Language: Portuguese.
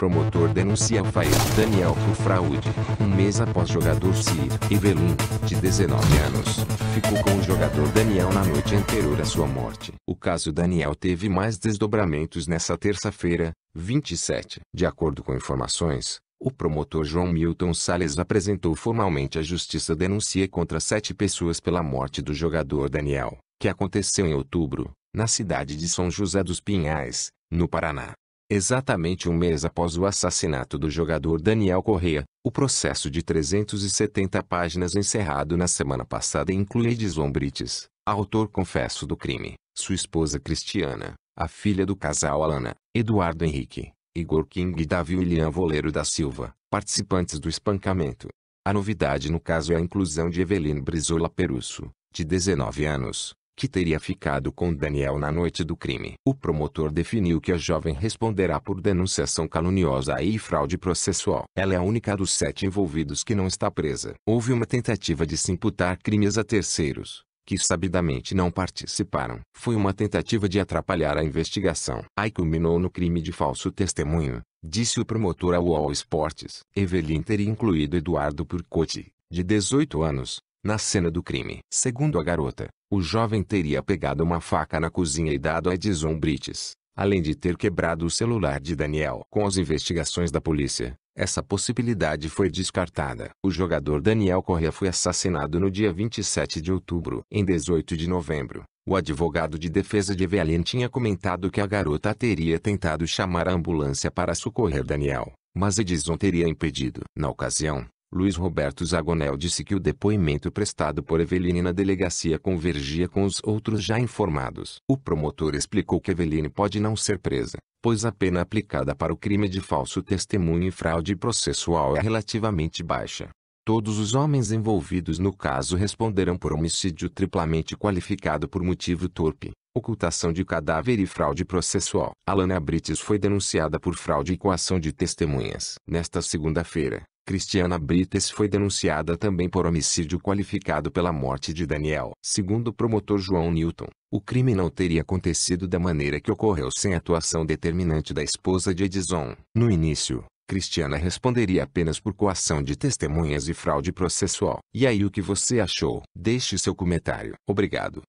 Promotor denuncia Alfair Daniel por fraude. Um mês após jogador Cir Evelyn, de 19 anos, ficou com o jogador Daniel na noite anterior à sua morte. O caso Daniel teve mais desdobramentos nessa terça-feira, 27. De acordo com informações, o promotor João Milton Sales apresentou formalmente à justiça denúncia contra sete pessoas pela morte do jogador Daniel, que aconteceu em outubro, na cidade de São José dos Pinhais, no Paraná. Exatamente um mês após o assassinato do jogador Daniel Correa, o processo de 370 páginas encerrado na semana passada inclui Edison Brites, autor confesso do crime, sua esposa Cristiana, a filha do casal Alana, Eduardo Henrique, Igor King e Davi William Voleiro da Silva, participantes do espancamento. A novidade no caso é a inclusão de Evelyn Brizola Perusso, de 19 anos, que teria ficado com Daniel na noite do crime. O promotor definiu que a jovem responderá por denunciação caluniosa e fraude processual. Ela é a única dos sete envolvidos que não está presa. Houve uma tentativa de se imputar crimes a terceiros, que sabidamente não participaram. Foi uma tentativa de atrapalhar a investigação. Aí culminou no crime de falso testemunho, disse o promotor ao All Sports. Evelyn teria incluído Eduardo Purcotti, de 18 anos, na cena do crime, segundo a garota, o jovem teria pegado uma faca na cozinha e dado a Edison Brites, além de ter quebrado o celular de Daniel. Com as investigações da polícia, essa possibilidade foi descartada. O jogador Daniel Correa foi assassinado no dia 27 de outubro. Em 18 de novembro, o advogado de defesa de Evelyn tinha comentado que a garota teria tentado chamar a ambulância para socorrer Daniel, mas Edison teria impedido. Na ocasião, Luiz Roberto Zagonel disse que o depoimento prestado por Eveline na delegacia convergia com os outros já informados. O promotor explicou que Eveline pode não ser presa, pois a pena aplicada para o crime de falso testemunho e fraude processual é relativamente baixa. Todos os homens envolvidos no caso responderão por homicídio triplamente qualificado por motivo torpe, ocultação de cadáver e fraude processual. Alana Brites foi denunciada por fraude e coação de testemunhas. Nesta segunda-feira, Cristiana Brites foi denunciada também por homicídio qualificado pela morte de Daniel. Segundo o promotor João Newton, o crime não teria acontecido da maneira que ocorreu sem a atuação determinante da esposa de Edison. No início, Cristiana responderia apenas por coação de testemunhas e fraude processual. E aí o que você achou? Deixe seu comentário. Obrigado.